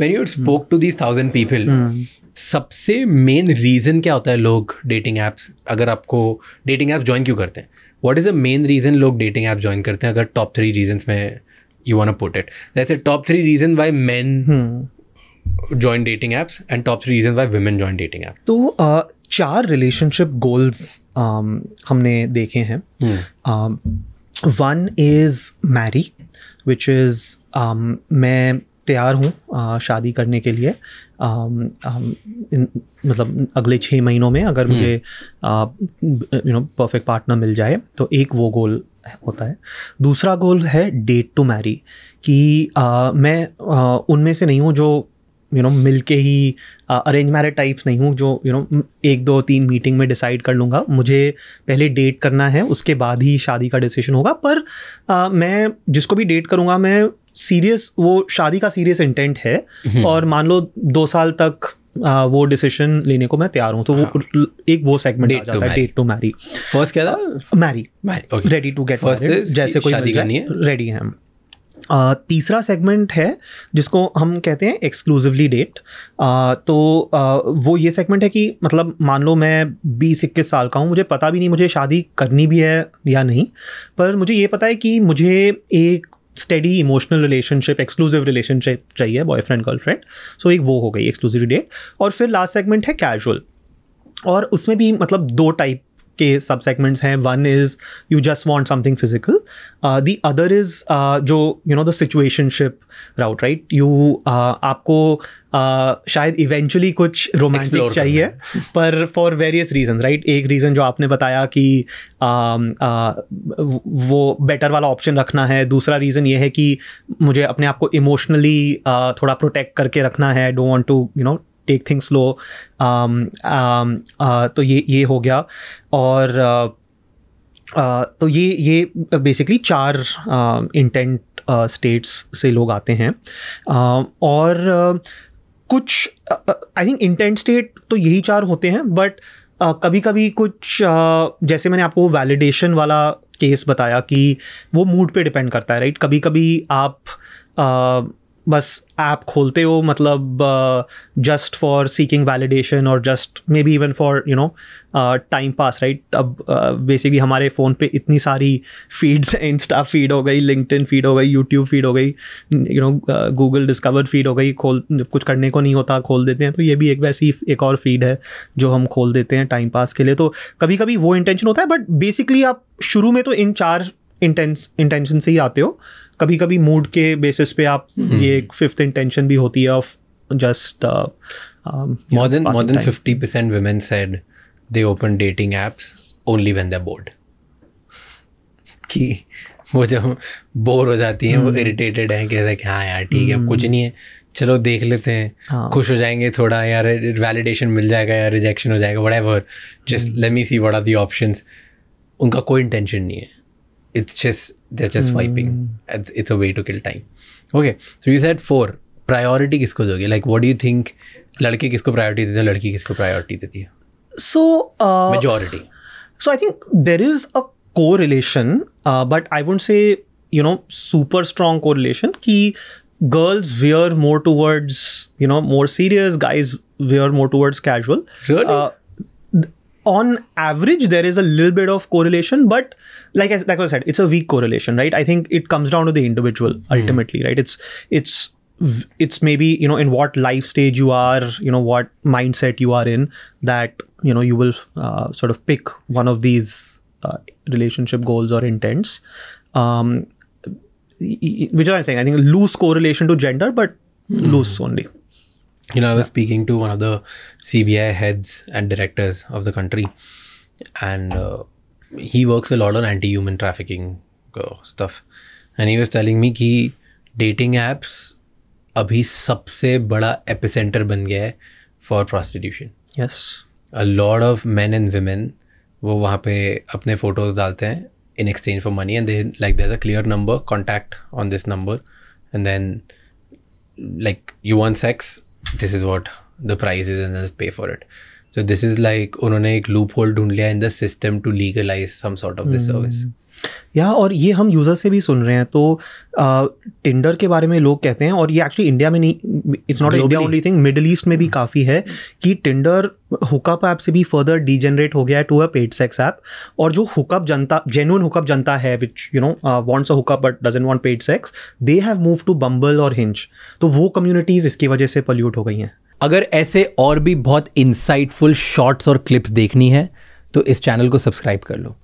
When you spoke to these thousand people सबसे main reason क्या होता है लोग डेटिंग ऐप्स अगर आपको डेटिंग ऐप ज्वाइन क्यों करते हैं what is a main reason लोग डेटिंग ऐप ज्वाइन करते हैं अगर टॉप थ्री रीजन में यू वॉन्ट पुट इट जैसे top three reason why man join dating apps and top three reason why women join dating app तो uh, चार relationship goals um, हमने देखे हैं one is marry which is मैं तैयार हूँ शादी करने के लिए आ, आ, इन, मतलब अगले छः महीनों में अगर मुझे यू नो परफेक्ट पार्टनर मिल जाए तो एक वो गोल होता है दूसरा गोल है डेट टू मैरी कि आ, मैं उनमें से नहीं हूँ जो यू नो मिल के ही अरेंज मैरिज टाइप्स नहीं हूँ जो यू you नो know, एक दो तीन मीटिंग में डिसाइड कर लूँगा मुझे पहले डेट करना है उसके बाद ही शादी का डिसीजन होगा पर आ, मैं जिसको भी डेट करूँगा मैं सीरियस वो शादी का सीरियस इंटेंट है हम्म। और मान लो दो साल तक आ, वो डिसीशन लेने को मैं तैयार हूँ तो हाँ. वो एक वो सेगमेंट आ जाता है डेट टू मैरी फर्स्ट क्या था marry ready to get first जैसे कोई शादी करनी है रेडी है हम तीसरा सेगमेंट है जिसको हम कहते हैं एक्सक्लूसिवली डेट तो वो ये सेगमेंट है कि मतलब मान लो मैं बीस इक्कीस साल का हूँ मुझे पता भी नहीं मुझे शादी करनी भी है या नहीं पर मुझे ये पता है कि मुझे एक study emotional relationship exclusive relationship चाहिए बॉयफ्रेंड गर्लफ्रेंड सो एक वो हो गई एक्सक्लूसिव डेट और फिर लास्ट सेगमेंट है कैजुअल और उसमें भी मतलब दो टाइप के सब सेगमेंट्स हैं one is you just want something physical the other is जो you know the situationship route right you आपको uh, शायद इवेंचुअली कुछ रोमांटिक चाहिए पर फॉर वेरियस रीजन राइट एक रीज़न जो आपने बताया कि uh, uh, वो बेटर वाला ऑप्शन रखना है दूसरा रीज़न ये है कि मुझे अपने आप को इमोशनली uh, थोड़ा प्रोटेक्ट करके रखना है don't want to you know take things slow तो ये ये हो गया और uh, uh तो ये ये बेसिकली चार इंटेंट uh, स्टेट्स uh, से लोग आते हैं और कुछ आई थिंक इंटेंट स्टेट तो यही चार होते हैं बट Uh, कभी कभी कुछ uh, जैसे मैंने आपको वैलिडेशन वाला केस बताया कि वो मूड पे डिपेंड करता है राइट कभी कभी आप uh, बस ऐप खोलते हो मतलब जस्ट फॉर सीकिंग वैलिडेशन और just maybe even for you know time pass right अब बेसिकली uh, हमारे फ़ोन पे इतनी सारी फीड्स इंस्टा फीड हो गई लिंकड फीड हो गई यूट्यूब फीड हो गई you know Google Discover feed हो गई खोल कुछ करने को नहीं होता खोल देते हैं तो ये भी एक वैसी एक और फीड है जो हम खोल देते हैं टाइम पास के लिए तो कभी कभी वो इंटेंशन होता है बट बेसिकली आप शुरू में तो इन चार इंटेंस इंटेंशन से ही आते हो कभी कभी मूड के बेसिस पे आप mm-hmm. ये एक फिफ्थ इंटेंशन भी होती है of just more than more than percent women said they open dating apps only when they bored कि वो जब बोर हो जाती हैं वो इरिटेटेड हम्म। हैं कहते हैं कि हाँ यार ठीक है अब हम्म। कुछ नहीं है चलो देख लेते हैं हाँ. खुश हो जाएंगे थोड़ा यार वैलिडेशन मिल जाएगा या रिजेक्शन हो जाएगा whatever just let me see what are the option उनका कोई इंटेंशन नहीं है it's just they're just swiping hmm. it's a way to kill time okay so you said four priority kisko doge like what do you think ladke kisko priority deti hai ladki kisko priority deti hai so uh, majority so i think there is a correlation uh, but i wouldn't say you know super strong correlation ki girls wear more towards you know more serious guys wear more towards casual really? Uh, on average there is a little bit of correlation but like I, like I said it's a weak correlation right i think it comes down to the individual hmm. ultimately mm. right it's it's it's maybe you know in what life stage you are you know what mindset you are in that you know you will uh, sort of pick one of these uh, relationship goals or intents um which am saying i think loose correlation to gender but mm. loose only you know, I was yeah. speaking to one of the CBI heads and directors of the country, and uh, he works a lot on anti-human trafficking uh, stuff. And he was telling me that dating apps abhi सबसे bada epicenter बन for prostitution. Yes. A lot of men and women वो वहाँ पे photos photos डालते हैं in exchange for money, and they like there's a clear number contact on this number, and then like you want sex this is what the price is and then pay for it so this is like उन्होंने एक loophole ढूंढ लिया in the system to legalize some sort of the hmm. service या और ये हम user से भी सुन रहे हैं तो टिंडर के बारे में लोग कहते हैं और ये एक्चुअली इंडिया में नहीं it's not India only thing Middle East में भी hmm. काफ़ी है कि टिंडर हुकअप ऐप से भी फर्दर डीजनरेट हो गया है to a paid sex app और जो हुकअप जनता जेनुअन हुकअप जनता है which you know wants a hookup but doesn't want paid sex they have move to Bumble और हिंच तो वो कम्युनिटीज़ इसकी वजह से पल्यूट हो गई हैं अगर ऐसे और भी बहुत इंसाइटफुल शॉर्ट्स और क्लिप्स देखनी है तो इस चैनल को सब्सक्राइब कर लो